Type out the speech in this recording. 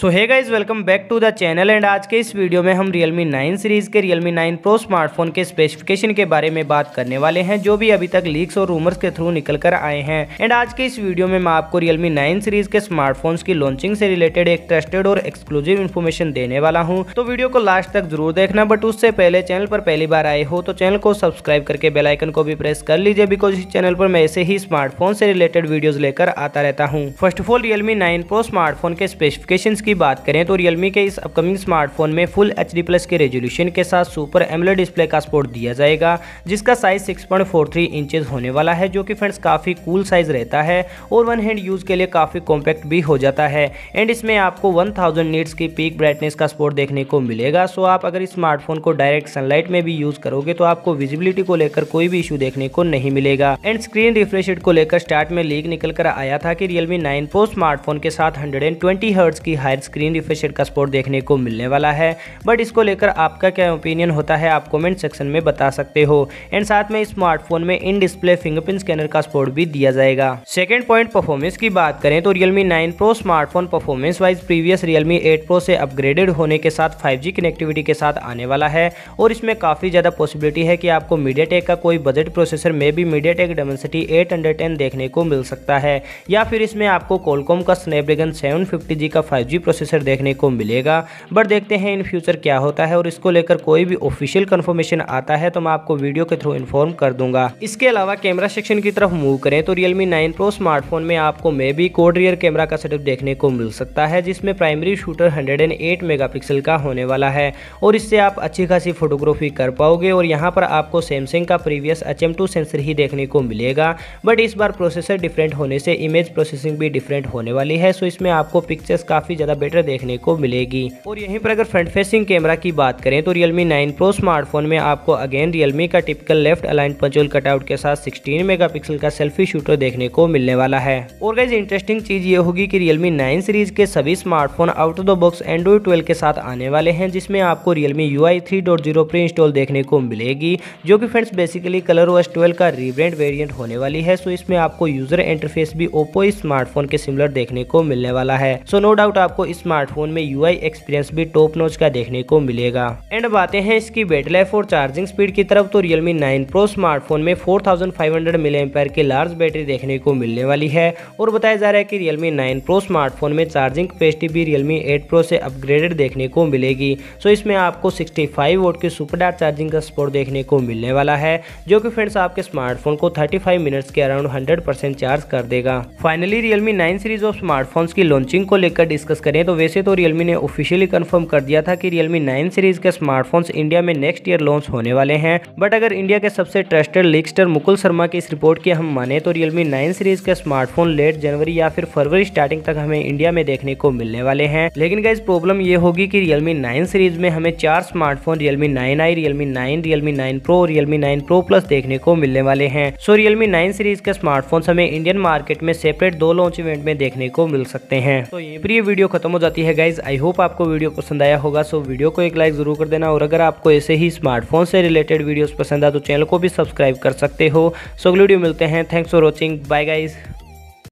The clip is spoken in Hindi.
सो है guys welcome back to the channel and आज के इस वीडियो में हम Realme 9 सीरीज़ के Realme 9 Pro स्मार्टफोन के स्पेसिफिकेशन के बारे में बात करने वाले हैं जो भी अभी तक लीक्स और रूमर्स के थ्रू निकल कर आए हैं एंड आज के इस वीडियो में मैं आपको Realme 9 सीरीज़ के स्मार्टफोन्स की लॉन्चिंग से रिलेटेड एक ट्रस्टेड और एक्सक्लूसिव इन्फॉर्मेशन देने वाला हूँ तो वीडियो को लास्ट तक जरूर देखना बट उससे पहले चैनल पर पहली बार आए हो तो चैनल को सब्सक्राइब करके बेलाइकन को भी प्रेस कर लीजिए बिकॉज इस चैनल पर मैं ऐसे ही स्मार्टफोन से रिलेटेड वीडियोज लेकर आता रहता हूँ first of all Realme nine pro smartphone के स्पेसिफिकेशन की बात करें तो रियलमी के इस अपकमिंग स्मार्टफोन में फुल एच डी प्लस के रेजोल्यूशन के साथ सुपर एमलेट डिस्प्ले का सपोर्ट दिया जाएगा जिसका साइज 6.43 इंचेस होने वाला है जो कि फ्रेंड्स काफ़ी कूल साइज़ रहता है और वन हैंड यूज़ के लिए काफ़ी कॉम्पैक्ट भी हो जाता है एंड इसमें आपको 1000 नीट्स की पीक ब्राइटनेस का सपोर्ट देखने को मिलेगा सो आप अगर इस स्मार्टफोन को डायरेक्ट सनलाइट में भी यूज़ करोगे तो आपको विजिबिलिटी को लेकर कोई भी इशू देखने को नहीं मिलेगा एंड स्क्रीन रिफ्रेश को लेकर स्टार्ट में लीक निकल कर आया था कि रियलमी नाइन प्रो स्मार्टफोन के साथ हंड्रेड एंड की हाई शायद स्क्रीन रिफ्रेश रेट का सपोर्ट देखने को मिलने वाला है बट इसको लेकर आपका क्या ओपिनियन होता है आप कमेंट सेक्शन में बता सकते हो एंड साथ में स्मार्टफोन में इन डिस्प्ले फिंगरप्रिंट स्कैनर का सपोर्ट भी दिया जाएगा सेकेंड पॉइंट परफॉर्मेंस की बात करें तो Realme nine pro smartphone performance wise previous Realme eight pro से अपग्रेडेड होने के साथ फाइव कनेक्टिविटी के साथ आने वाला है और इसमें काफ़ी ज़्यादा पॉसिबिलिटी है कि आपको मीडिया का कोई बजट प्रोसेसर में भी मीडिया टेक डेमेंसिटी एट देखने को मिल सकता है या फिर इसमें आपको कोलकॉम का स्नैपड्रैगन सेवन का फाइव प्रोसेसर देखने को मिलेगा बट देखते हैं इन फ्यूचर क्या होता है और इसको लेकर कोई भी ऑफिशियल कन्फर्मेशन आता है तो मैं आपको वीडियो के थ्रू इन्फॉर्म कर दूंगा इसके अलावा कैमरा सेक्शन की तरफ मूव करें तो रियलमी नाइन प्रो स्मार्टफोन में आपको मे बी कोड रियर कैमरा का सेटअप देखने को मिल सकता है जिसमें प्राइमरी शूटर हंड्रेड मेगापिक्सल का होने वाला है और इससे आप अच्छी खासी फोटोग्राफी कर पाओगे और यहाँ पर आपको सैमसंग का प्रीवियस एच एम सेंसर ही देखने को मिलेगा बट इस बार प्रोसेसर डिफरेंट होने से इमेज प्रोसेसिंग भी डिफरेंट होने वाली है सो इसमें आपको पिक्चर्स काफ़ी ज़्यादा बेटर देखने को मिलेगी और यहीं पर अगर फ्रंट फेसिंग कैमरा की बात करें तो रियलमी नाइन प्रो स्मार्टफोन में आपको अगेन रियलमी का typical left align punch hole cutout के साथ सिक्सटीन मेगा का सेल्फी शूटर देखने को मिलने वाला है और गैज इंटरेस्टिंग चीज ये होगी की रियलमी नाइन सीरीज के सभी smartphone out of the box Android twelve के साथ आने वाले हैं जिसमें आपको Realme U I three dot zero pre install देखने को मिलेगी जो कि friends basically colour OS twelve का रीब्रेंड वेरिएंट होने वाली है सो इसमें आपको यूजर इंटरफेस भी ओप्पो स्मार्टफोन के सिमिलर देखने को मिलने वाला है सो नो डाउट आपको स्मार्टफोन में यू एक्सपीरियंस भी टॉप नोच का देखने को मिलेगा एंड बातें हैं इसकी बैटरी लाइफ और चार्जिंग स्पीड की तरफ तो रियलमी नाइन प्रो स्मार्टफोन में फोर थाउजेंड फाइव हंड्रेड की लार्ज बैटरी देखने को मिलने वाली है और बताया जा रहा है की रियलमी नाइन प्रो स्मार्टफोन में चार्जिंग कैपेसिटी भी रियलमी एट प्रो से अपग्रेडेड देखने को मिलेगी सो इसमें आपको सिक्सटी फाइव वोट की सुपर चार्जिंग का सपोर्ट देखने को मिलने वाला है जो कि फ्रेंड्स आपके स्मार्टफोन को थर्टी फाइव मिनट्स के अराउंड हंड्रेड परसेंट चार्ज कर देगा finally Realme nine series of smartphones की लॉन्चिंग को लेकर डिस्कस करें करें तो वैसे तो रियलमी ने ऑफिशियली कंफर्म कर दिया था कि रियलमी नाइन सीरीज के स्मार्टफोन्स इंडिया में नेक्स्ट ईयर लॉन्च होने वाले हैं बट अगर इंडिया के सबसे ट्रस्टेड लिक्सटर मुकुल शर्मा की इस रिपोर्ट की हम माने तो रियलमी नाइन सीरीज के स्मार्टफोन लेट जनवरी या फिर फरवरी स्टार्टिंग तक हमें इंडिया में देखने को मिलने वाले हैं लेकिन गाइज प्रॉब्लम ये होगी कि रियलमी नाइन सीरीज में हमें चार smartphone Realme nine I Realme nine Realme nine pro Realme nine pro plus देखने को मिलने वाले हैं सो रियलमी नाइन सीरीज के स्मार्टफोन हमें इंडियन मार्केट में सेपरेट दो लॉन्च इवेंट में देखने को मिल सकते हैं तो ये प्रिय वीडियो खत्म खत्म हो जाती है गाइज़ आई होप आपको वीडियो पसंद आया होगा सो वीडियो को एक लाइक ज़रूर कर देना और अगर आपको ऐसे ही स्मार्टफोन से रिलेटेड वीडियोज़ पसंद आए तो चैनल को भी सब्सक्राइब कर सकते हो सो अगली वीडियो मिलते हैं thanks for watching bye guys